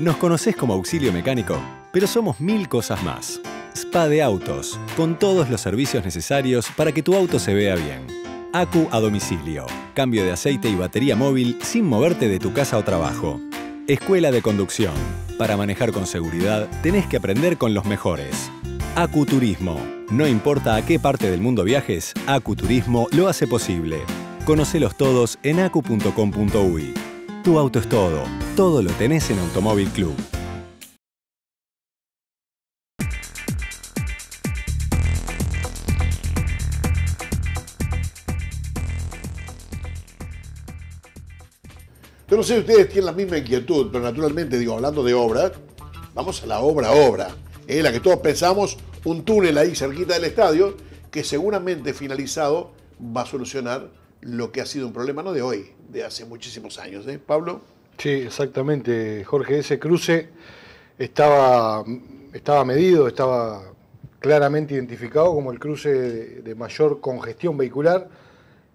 Nos conoces como auxilio mecánico, pero somos mil cosas más. Spa de autos, con todos los servicios necesarios para que tu auto se vea bien. Acu a domicilio, cambio de aceite y batería móvil sin moverte de tu casa o trabajo. Escuela de conducción. Para manejar con seguridad tenés que aprender con los mejores. Turismo, No importa a qué parte del mundo viajes, Turismo lo hace posible. Conocelos todos en acu.com.uy. Tu auto es todo todo lo tenés en Automóvil Club. Yo no sé si ustedes tienen la misma inquietud, pero naturalmente, digo, hablando de obra, vamos a la obra obra, ¿eh? la que todos pensamos, un túnel ahí cerquita del estadio, que seguramente finalizado va a solucionar lo que ha sido un problema no de hoy, de hace muchísimos años, ¿eh, Pablo? Sí, exactamente, Jorge. Ese cruce estaba, estaba medido, estaba claramente identificado como el cruce de, mayor congestión vehicular.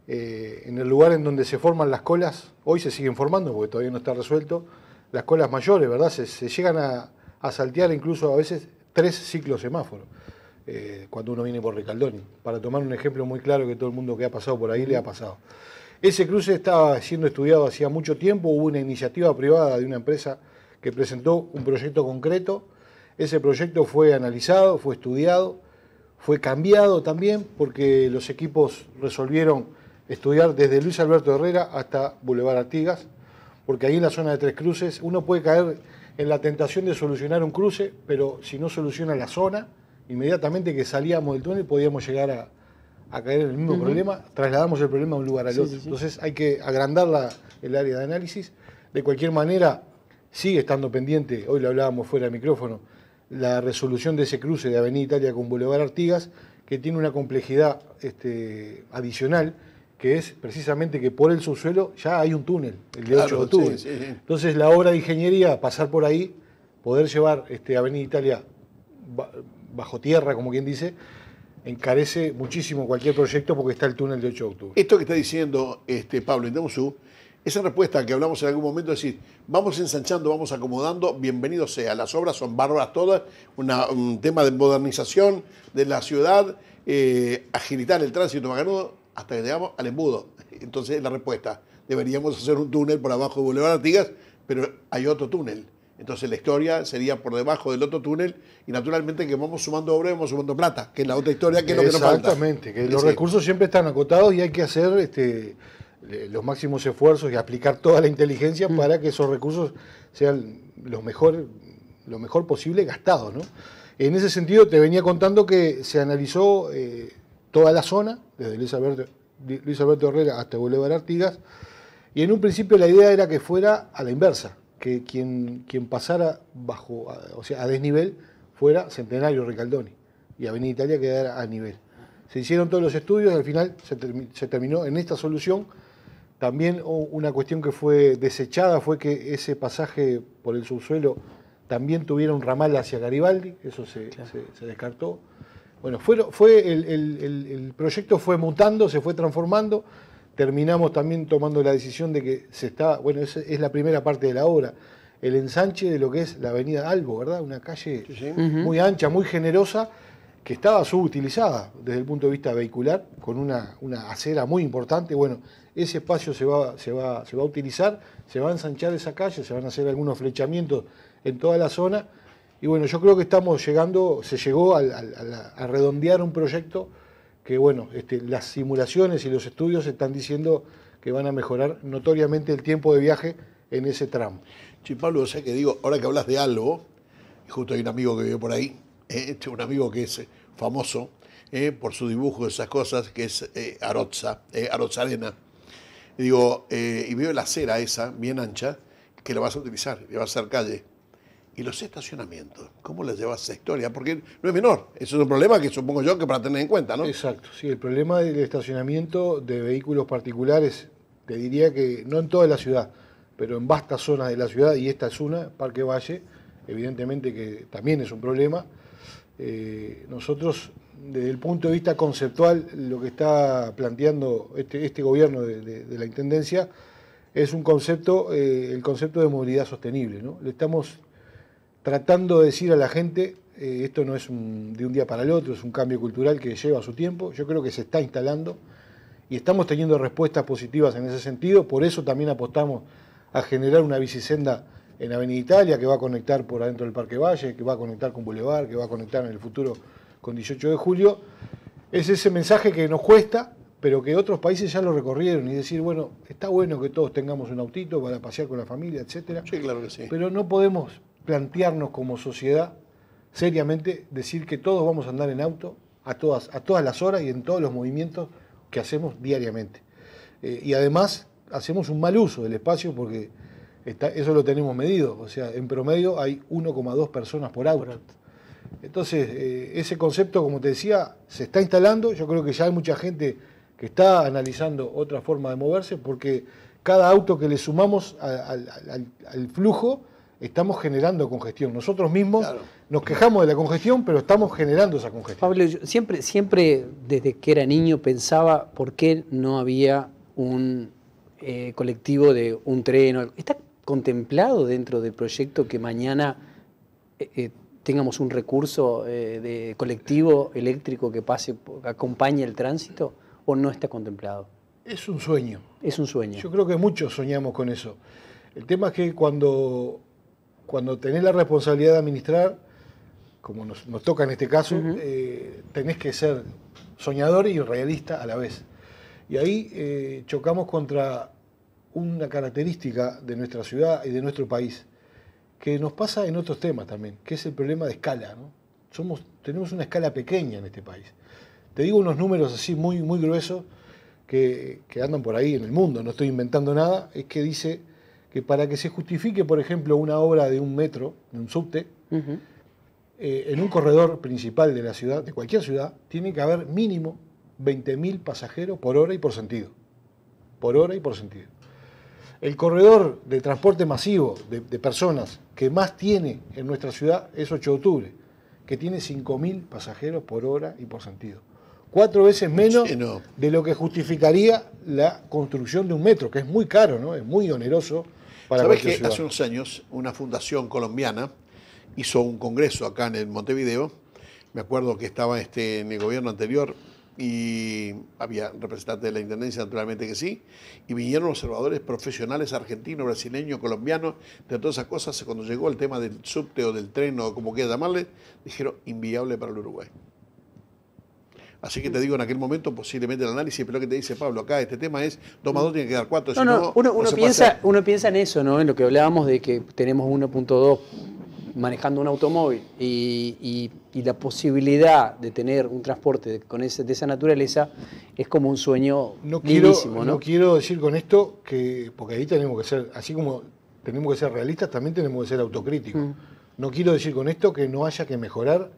Eh, en el lugar en donde se forman las colas, hoy se siguen formando porque todavía no está resuelto, las colas mayores, ¿verdad? Se, llegan a, saltear incluso a veces tres ciclos semáforos eh, cuando uno viene por Ricaldoni, para tomar un ejemplo muy claro que todo el mundo que ha pasado por ahí le ha pasado. Ese cruce estaba siendo estudiado hacía mucho tiempo, hubo una iniciativa privada de una empresa que presentó un proyecto concreto, ese proyecto fue analizado, fue estudiado, fue cambiado también porque los equipos resolvieron estudiar desde Luis Alberto Herrera hasta Boulevard Artigas, porque ahí en la zona de Tres Cruces uno puede caer en la tentación de solucionar un cruce, pero si no soluciona la zona, inmediatamente que salíamos del túnel podíamos llegar a, a caer en el mismo problema, trasladamos el problema a un lugar al otro. Entonces hay que agrandar el área de análisis. De cualquier manera, sigue estando pendiente, hoy lo hablábamos fuera de micrófono, la resolución de ese cruce de Avenida Italia con Boulevard Artigas, que tiene una complejidad este, adicional, que es precisamente que por el subsuelo ya hay un túnel, el de 8 de Entonces la obra de ingeniería, pasar por ahí, poder llevar este, Avenida Italia bajo tierra, como quien dice, encarece muchísimo cualquier proyecto porque está el túnel de 8 de octubre. Esto que está diciendo este, Pablo Indemusú, esa respuesta que hablamos en algún momento, es decir, vamos ensanchando, vamos acomodando, bienvenido sea. Las obras son bárbaras todas, un tema de modernización de la ciudad, eh, agilitar el tránsito hasta que llegamos al embudo. Entonces, la respuesta, deberíamos hacer un túnel por abajo de Boulevard Artigas, pero hay otro túnel entonces la historia sería por debajo del otro túnel y naturalmente que vamos sumando obra y vamos sumando plata, que es la otra historia que no lo que nos falta. Exactamente, que los recursos siempre están acotados y hay que hacer este, los máximos esfuerzos y aplicar toda la inteligencia mm. para que esos recursos sean los mejor, lo mejor posible gastados. En ese sentido te venía contando que se analizó eh, toda la zona, desde Luis Alberto, Luis Alberto Herrera hasta Bolívar Artigas, y en un principio la idea era que fuera a la inversa que quien, quien pasara bajo, o sea, a desnivel fuera Centenario Ricaldoni y Avenida Italia quedara a nivel. Se hicieron todos los estudios y al final se, terminó en esta solución. También una cuestión que fue desechada fue que ese pasaje por el subsuelo también tuviera un ramal hacia Garibaldi, eso se, descartó. Bueno, fue, fue el proyecto fue mutando, se fue transformando terminamos también tomando la decisión de que se está, bueno, es, es la primera parte de la obra, el ensanche de lo que es la avenida Albo, ¿verdad? Una calle muy ancha, muy generosa, que estaba subutilizada desde el punto de vista vehicular, con una, una acera muy importante. Bueno, ese espacio se va, se, se va a utilizar, se va a ensanchar esa calle, se van a hacer algunos flechamientos en toda la zona. Y bueno, yo creo que estamos llegando, se llegó a redondear un proyecto que bueno, este, las simulaciones y los estudios están diciendo que van a mejorar notoriamente el tiempo de viaje en ese tramo. Sí, Pablo, o sea que digo, ahora que hablas de algo, justo hay un amigo que vive por ahí, eh, este, un amigo que es eh, famoso eh, por su dibujo de esas cosas, que es Aroza, Arotza, digo, y veo la acera esa, bien ancha, que la vas a utilizar, le vas a hacer calle. ¿Y los estacionamientos? ¿Cómo les llevas esa historia? Porque no es menor. Eso es un problema que supongo yo que para tener en cuenta, ¿no? Exacto. Sí, el problema del estacionamiento de vehículos particulares, te diría que no en toda la ciudad, pero en vastas zonas de la ciudad, y esta es una, Parque Valle, evidentemente que también es un problema. Eh, nosotros, desde el punto de vista conceptual, lo que está planteando este, este gobierno de, la Intendencia es un concepto, eh, el concepto de movilidad sostenible. ¿no? Le estamos tratando de decir a la gente, eh, esto no es de un día para el otro, es un cambio cultural que lleva su tiempo, yo creo que se está instalando y estamos teniendo respuestas positivas en ese sentido, por eso también apostamos a generar una bicisenda en Avenida Italia que va a conectar por adentro del Parque Valle, que va a conectar con Boulevard, que va a conectar en el futuro con 18 de julio. Es ese mensaje que nos cuesta, pero que otros países ya lo recorrieron y decir, bueno, está bueno que todos tengamos un autito para pasear con la familia, etcétera. Sí, claro que sí. Pero no podemos plantearnos como sociedad seriamente decir que todos vamos a andar en auto a todas, a todas las horas y en todos los movimientos que hacemos diariamente. Eh, y además hacemos un mal uso del espacio porque eso lo tenemos medido. O sea, en promedio hay 1,2 personas por auto. Entonces, eh, ese concepto, como te decía, se está instalando. Yo creo que ya hay mucha gente que está analizando otra forma de moverse porque cada auto que le sumamos al flujo, estamos generando congestión. Nosotros mismos nos quejamos de la congestión, pero estamos generando esa congestión. Pablo, siempre, siempre desde que era niño pensaba por qué no había un eh, colectivo de un tren. ¿Está contemplado dentro del proyecto que mañana eh, eh, tengamos un recurso de colectivo eléctrico que pase, acompañe el tránsito o no está contemplado? Es un sueño. Es un sueño. Yo creo que muchos soñamos con eso. El tema es que cuando cuando tenés la responsabilidad de administrar, como nos, toca en este caso, eh, tenés que ser soñador y realista a la vez. Y ahí eh, chocamos contra una característica de nuestra ciudad y de nuestro país, que nos pasa en otros temas también, que es el problema de escala. Somos, tenemos una escala pequeña en este país. Te digo unos números así muy, muy gruesos que andan por ahí en el mundo, no estoy inventando nada, es que dice que para que se justifique, por ejemplo, una obra de un metro, de un subte, eh, en un corredor principal de la ciudad, de cualquier ciudad, tiene que haber mínimo 20.000 pasajeros por hora y por sentido. Por hora y por sentido. El corredor de transporte masivo de, personas que más tiene en nuestra ciudad es 8 de octubre, que tiene 5.000 pasajeros por hora y por sentido. Cuatro veces menos de lo que justificaría la construcción de un metro, que es muy caro, ¿no? es muy oneroso ¿Sabes que hace unos años una fundación colombiana hizo un congreso acá en el Montevideo? Me acuerdo que estaba este, en el gobierno anterior y había representantes de la Intendencia, naturalmente que sí, y vinieron observadores profesionales argentinos, brasileños, colombianos, de todas esas cosas, cuando llegó el tema del subte o del tren o como quiera llamarle, dijeron inviable para el Uruguay. Así que te digo, en aquel momento posiblemente el análisis, pero lo que te dice Pablo acá, este tema es, 2 más 2 tiene que dar cuatro. si no, uno, piensa, uno piensa en eso, ¿no? En lo que hablábamos de que tenemos 1.2 manejando un automóvil y, la posibilidad de tener un transporte con ese, de esa naturaleza es como un sueño no quiero, ¿no? quiero decir con esto que, porque ahí tenemos que ser, así como tenemos que ser realistas, también tenemos que ser autocríticos. No quiero decir con esto que no haya que mejorar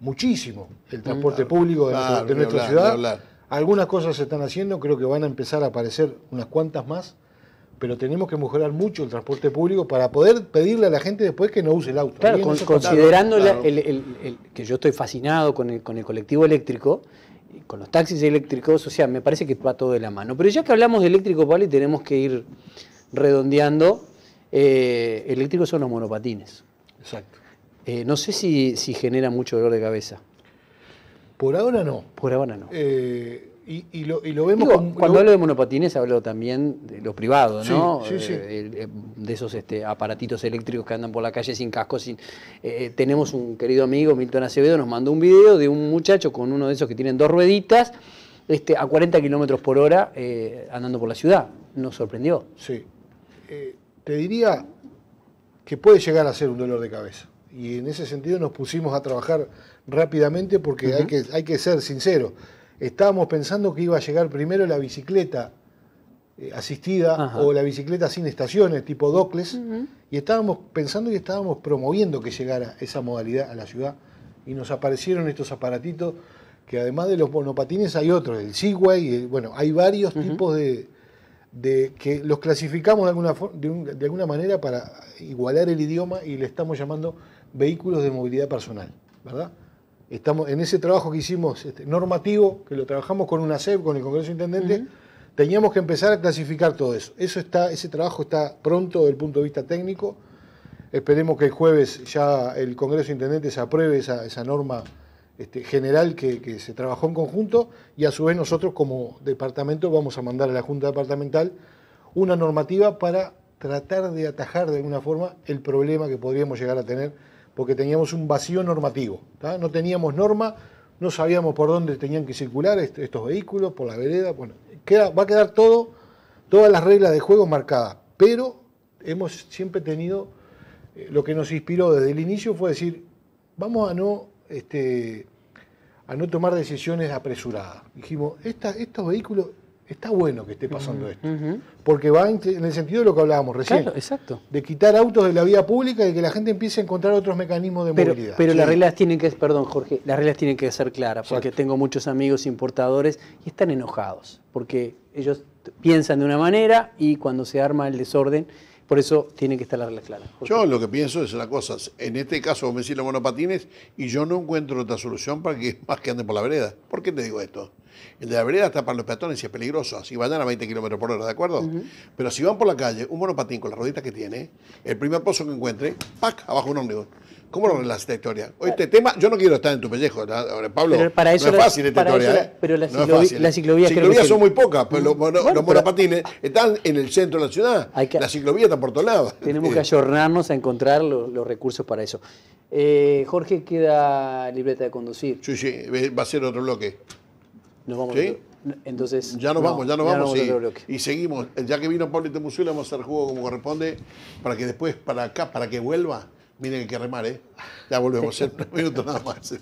muchísimo el mm, transporte público de, nuestra, ciudad. Algunas cosas se están haciendo, creo que van a empezar a aparecer unas cuantas más, pero tenemos que mejorar mucho el transporte público para poder pedirle a la gente después que no use el auto. Claro, considerando el, que yo estoy fascinado con el, colectivo eléctrico, con los taxis eléctricos, o sea, me parece que va todo de la mano. Pero ya que hablamos de eléctrico, Pablo, y tenemos que ir redondeando, eh, eléctricos son los monopatines. Exacto. Eh, no sé si, genera mucho dolor de cabeza. Por ahora no. Por ahora no. Eh, y, lo, vemos Cuando hablo de monopatines, hablo también de lo privado, ¿no? Eh, de esos este, aparatitos eléctricos que andan por la calle sin casco. tenemos un querido amigo, Milton Acevedo, nos mandó un video de un muchacho con uno de esos que tienen dos rueditas. Este, a 40 kilómetros por hora andando por la ciudad. Nos sorprendió. Sí. te diría que puede llegar a ser un dolor de cabeza y en ese sentido nos pusimos a trabajar rápidamente porque hay, que, hay que ser sincero. Estábamos pensando que iba a llegar primero la bicicleta eh, asistida o la bicicleta sin estaciones, tipo Docles, y estábamos pensando y estábamos promoviendo que llegara esa modalidad a la ciudad y nos aparecieron estos aparatitos que además de los monopatines hay otros, el Segway, bueno, hay varios tipos de, de, que los clasificamos de alguna, de alguna manera para igualar el idioma y le estamos llamando vehículos de movilidad personal, ¿verdad? Estamos, en ese trabajo que hicimos este, normativo, que lo trabajamos con una SEP, con el Congreso Intendente, teníamos que empezar a clasificar todo eso. eso está, ese trabajo está pronto desde el punto de vista técnico. Esperemos que el jueves ya el Congreso Intendente se apruebe esa, esa norma este, general que, se trabajó en conjunto y a su vez nosotros como departamento vamos a mandar a la Junta Departamental una normativa para tratar de atajar de alguna forma el problema que podríamos llegar a tener porque teníamos un vacío normativo. No teníamos norma, no sabíamos por dónde tenían que circular estos vehículos, por la vereda. Bueno, va a quedar todo, todas las reglas de juego marcadas, pero hemos siempre tenido, eh, lo que nos inspiró desde el inicio fue decir, vamos a no, este, a no tomar decisiones apresuradas. Dijimos, estos vehículos Está bueno que esté pasando esto. Porque va en el sentido de lo que hablábamos recién. Claro, exacto. De quitar autos de la vía pública y que la gente empiece a encontrar otros mecanismos de movilidad. Pero las reglas tienen que, perdón Jorge, las reglas tienen que ser claras, porque tengo muchos amigos importadores y están enojados, porque ellos piensan de una manera y cuando se arma el desorden por eso tiene que estar las reglas claras. Yo lo que pienso es una cosa. En este caso, me decís los monopatines y yo no encuentro otra solución para que más que anden por la vereda. ¿Por qué te digo esto? El de la vereda está para los peatones y es peligroso. Así vayan a 20 kilómetros por hora, ¿de acuerdo? Pero si van por la calle, un monopatín con las roditas que tiene, el primer pozo que encuentre, ¡pac! abajo un ómnibus. ¿Cómo lo relaciona esta historia? este tema, yo no quiero estar en tu pellejo, Pablo. para eso no es fácil esta historia. ¿eh? Pero las ciclovías. son muy pocas, pues, pero los, monopatines están en el centro de la ciudad. la ciclovía está por todos lados. Tenemos que ayornarnos a encontrar los, recursos para eso. Eh, Jorge, queda libreta de conducir. Sí, sí, va a ser otro bloque. Nos vamos. Entonces, ya nos vamos, ya nos vamos. y, seguimos. Ya que vino Pablo Temusula, vamos a hacer juego como corresponde para que después, para acá, para que vuelva, Miren que remar, ¿eh? Ya volvemos en un minuto nada más.